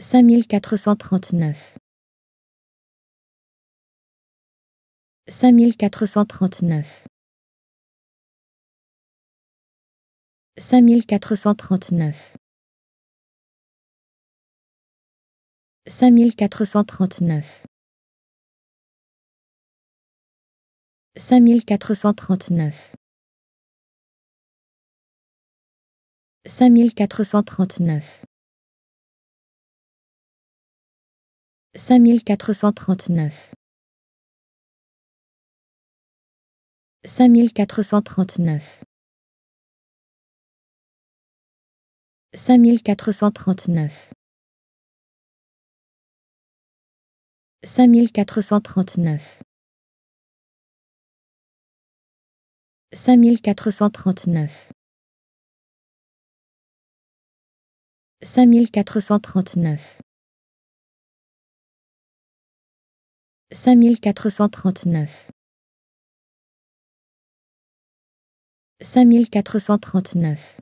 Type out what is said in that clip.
Cinq mille quatre cent trente-neuf. Cinq mille quatre cent trente-neuf. Cinq mille quatre cent trente-neuf. Cinq mille quatre cent trente-neuf. Cinq mille quatre cent trente-neuf. 5439 5439 5439 5439 5439 5439 5 439 5 439